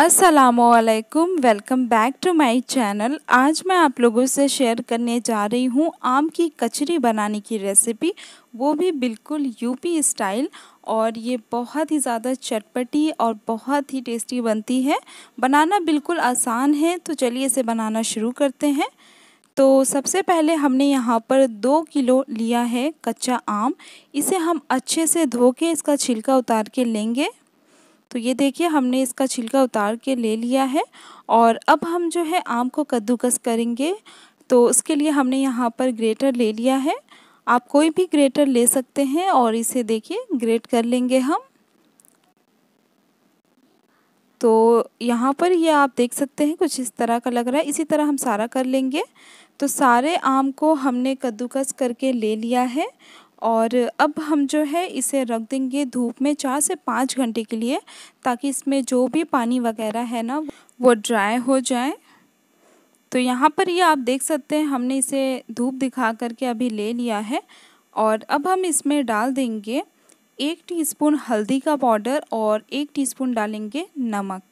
असलकुम welcome back to my channel आज मैं आप लोगों से शेयर करने जा रही हूँ आम की कचरी बनाने की रेसिपी वो भी बिल्कुल यूपी स्टाइल और ये बहुत ही ज़्यादा चटपटी और बहुत ही टेस्टी बनती है बनाना बिल्कुल आसान है तो चलिए इसे बनाना शुरू करते हैं तो सबसे पहले हमने यहाँ पर दो किलो लिया है कच्चा आम इसे हम अच्छे से धो के इसका छिलका उतार के लेंगे तो ये देखिए हमने इसका छिलका उतार के ले लिया है और अब हम जो है आम को कद्दूकस करेंगे तो उसके लिए हमने यहाँ पर ग्रेटर ले लिया है आप कोई भी ग्रेटर ले सकते हैं और इसे देखिए ग्रेट कर लेंगे हम तो यहाँ पर ये आप देख सकते हैं कुछ इस तरह का लग रहा है इसी तरह हम सारा कर लेंगे तो सारे आम को हमने कद्दूकस करके ले लिया है और अब हम जो है इसे रख देंगे धूप में चार से पाँच घंटे के लिए ताकि इसमें जो भी पानी वगैरह है ना वो ड्राई हो जाए तो यहाँ पर ये आप देख सकते हैं हमने इसे धूप दिखा करके अभी ले लिया है और अब हम इसमें डाल देंगे एक टीस्पून हल्दी का पाउडर और एक टीस्पून डालेंगे नमक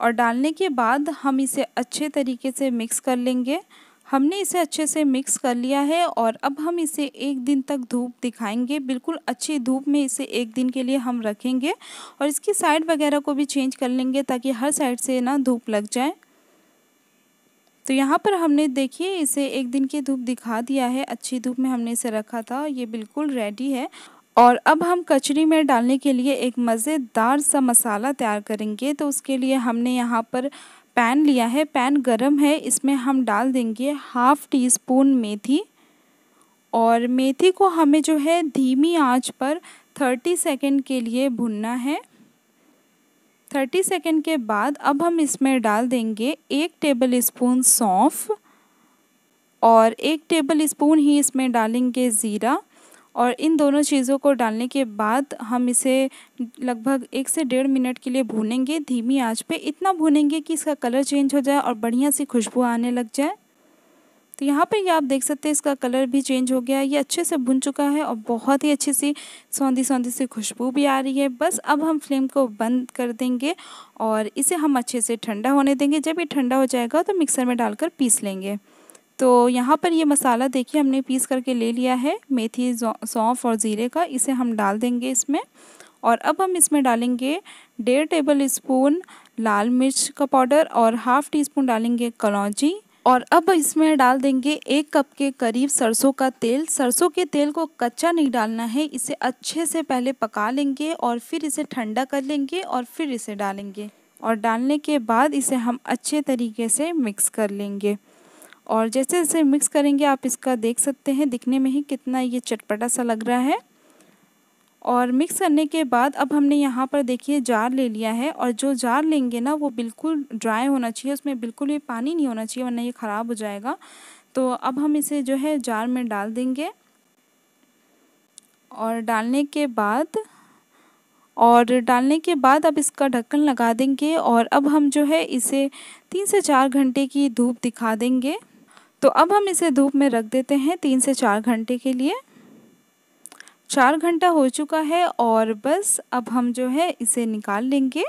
और डालने के बाद हम इसे अच्छे तरीके से मिक्स कर लेंगे हमने इसे अच्छे से मिक्स कर लिया है और अब हम इसे एक दिन तक धूप दिखाएंगे बिल्कुल अच्छी धूप में इसे एक दिन के लिए हम रखेंगे और इसकी साइड वगैरह को भी चेंज कर लेंगे ताकि हर साइड से ना धूप लग जाए तो यहाँ पर हमने देखिए इसे एक दिन की धूप दिखा दिया है अच्छी धूप में हमने इसे रखा था ये बिल्कुल रेडी है और अब हम कचरी में डालने के लिए एक मज़ेदार सा मसाला तैयार करेंगे तो उसके लिए हमने यहाँ पर पैन लिया है पैन गरम है इसमें हम डाल देंगे हाफ़ टी स्पून मेथी और मेथी को हमें जो है धीमी आंच पर थर्टी सेकेंड के लिए भुनना है थर्टी सेकेंड के बाद अब हम इसमें डाल देंगे एक टेबल स्पून सौंफ और एक टेबल स्पून ही इसमें डालेंगे ज़ीरा और इन दोनों चीज़ों को डालने के बाद हम इसे लगभग एक से डेढ़ मिनट के लिए भूनेंगे धीमी आंच पे इतना भूनेंगे कि इसका कलर चेंज हो जाए और बढ़िया सी खुशबू आने लग जाए तो यहाँ पे ये आप देख सकते हैं इसका कलर भी चेंज हो गया है ये अच्छे से भुन चुका है और बहुत ही अच्छी सी सौंधी सौंधी सी खुशबू भी आ रही है बस अब हम फ्लेम को बंद कर देंगे और इसे हम अच्छे से ठंडा होने देंगे जब ये ठंडा हो जाएगा तो मिक्सर में डालकर पीस लेंगे तो यहाँ पर ये मसाला देखिए हमने पीस करके ले लिया है मेथी सौंफ और ज़ीरे का इसे हम डाल देंगे इसमें और अब हम इसमें डालेंगे डेढ़ टेबल स्पून लाल मिर्च का पाउडर और हाफ़ टी स्पून डालेंगे कलौजी और अब इसमें डाल देंगे एक कप के करीब सरसों का तेल सरसों के तेल को कच्चा नहीं डालना है इसे अच्छे से पहले पका लेंगे और फिर इसे ठंडा कर लेंगे और फिर इसे डालेंगे और डालने के बाद इसे हम अच्छे तरीके से मिक्स कर लेंगे और जैसे जैसे मिक्स करेंगे आप इसका देख सकते हैं दिखने में ही कितना ये चटपटा सा लग रहा है और मिक्स करने के बाद अब हमने यहाँ पर देखिए जार ले लिया है और जो जार लेंगे ना वो बिल्कुल ड्राई होना चाहिए उसमें बिल्कुल भी पानी नहीं होना चाहिए वरना ये ख़राब हो जाएगा तो अब हम इसे जो है जार में डाल देंगे और डालने के बाद और डालने के बाद अब इसका ढक्कन लगा देंगे और अब हम जो है इसे तीन से चार घंटे की धूप दिखा देंगे तो अब हम इसे धूप में रख देते हैं तीन से चार घंटे के लिए चार घंटा हो चुका है और बस अब हम जो है इसे निकाल लेंगे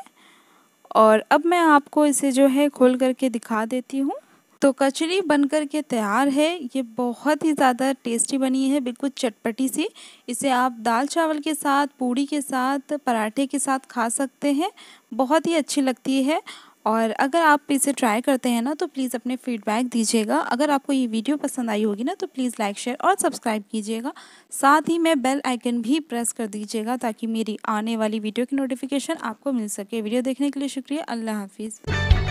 और अब मैं आपको इसे जो है खोल करके दिखा देती हूँ तो कचरी बन कर के तैयार है ये बहुत ही ज़्यादा टेस्टी बनी है बिल्कुल चटपटी सी इसे आप दाल चावल के साथ पूड़ी के साथ पराठे के साथ खा सकते हैं बहुत ही अच्छी लगती है और अगर आप इसे ट्राई करते हैं ना तो प्लीज़ अपने फीडबैक दीजिएगा अगर आपको ये वीडियो पसंद आई होगी ना तो प्लीज़ लाइक शेयर और सब्सक्राइब कीजिएगा साथ ही मैं बेल आइकन भी प्रेस कर दीजिएगा ताकि मेरी आने वाली वीडियो की नोटिफिकेशन आपको मिल सके वीडियो देखने के लिए शुक्रिया अल्लाह हाफिज़